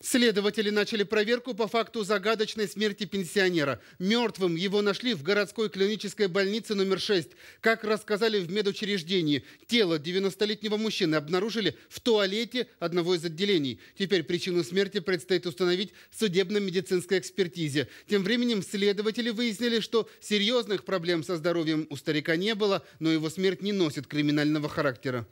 Следователи начали проверку по факту загадочной смерти пенсионера. Мертвым его нашли в городской клинической больнице номер 6. Как рассказали в медучреждении, тело 90-летнего мужчины обнаружили в туалете одного из отделений. Теперь причину смерти предстоит установить в судебно-медицинской экспертизе. Тем временем следователи выяснили, что серьезных проблем со здоровьем у старика не было, но его смерть не носит криминального характера.